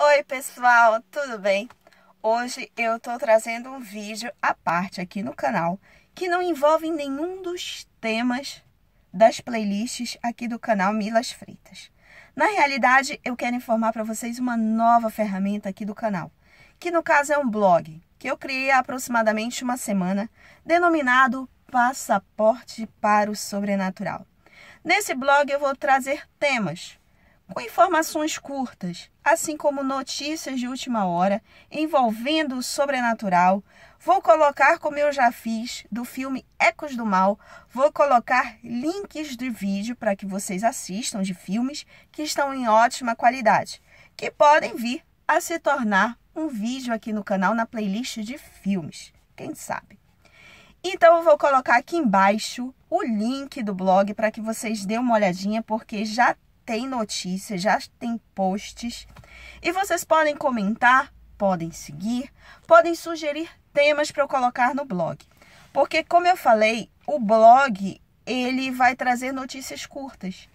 Oi pessoal, tudo bem? Hoje eu tô trazendo um vídeo à parte aqui no canal que não envolve nenhum dos temas das playlists aqui do canal Milas Fritas. Na realidade, eu quero informar para vocês uma nova ferramenta aqui do canal, que no caso é um blog que eu criei há aproximadamente uma semana, denominado Passaporte para o Sobrenatural. Nesse blog eu vou trazer temas com informações curtas, assim como notícias de última hora envolvendo o sobrenatural. Vou colocar, como eu já fiz, do filme Ecos do Mal, vou colocar links de vídeo para que vocês assistam de filmes que estão em ótima qualidade, que podem vir a se tornar um vídeo aqui no canal na playlist de filmes, quem sabe. Então eu vou colocar aqui embaixo o link do blog para que vocês dêem uma olhadinha, porque já tem notícias, já tem posts. E vocês podem comentar, podem seguir, podem sugerir temas para eu colocar no blog. Porque, como eu falei, o blog ele vai trazer notícias curtas.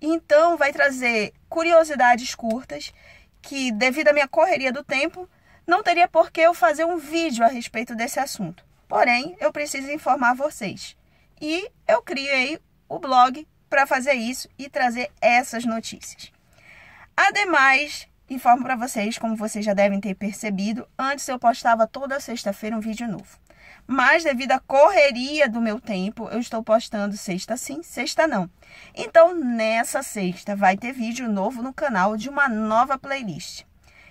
Então, vai trazer curiosidades curtas que, devido à minha correria do tempo, não teria por que eu fazer um vídeo a respeito desse assunto. Porém, eu preciso informar vocês. E eu criei o blog para fazer isso e trazer essas notícias. Ademais, informo para vocês, como vocês já devem ter percebido, antes eu postava toda sexta-feira um vídeo novo. Mas devido à correria do meu tempo, eu estou postando sexta sim, sexta não. Então, nessa sexta vai ter vídeo novo no canal de uma nova playlist.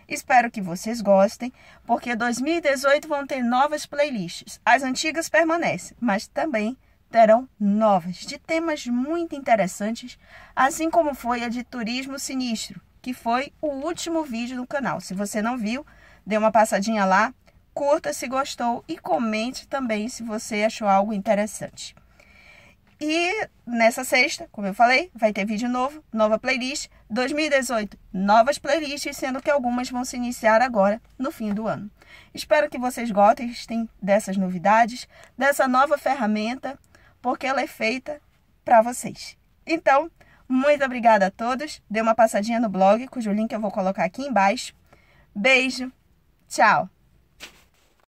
Espero que vocês gostem, porque 2018 vão ter novas playlists. As antigas permanecem, mas também terão novas, de temas muito interessantes, assim como foi a de Turismo Sinistro, que foi o último vídeo do canal. Se você não viu, dê uma passadinha lá, curta se gostou e comente também se você achou algo interessante. E nessa sexta, como eu falei, vai ter vídeo novo, nova playlist 2018, novas playlists, sendo que algumas vão se iniciar agora no fim do ano. Espero que vocês gostem dessas novidades, dessa nova ferramenta porque ela é feita para vocês. Então, muito obrigada a todos. Dê uma passadinha no blog, cujo link eu vou colocar aqui embaixo. Beijo, tchau!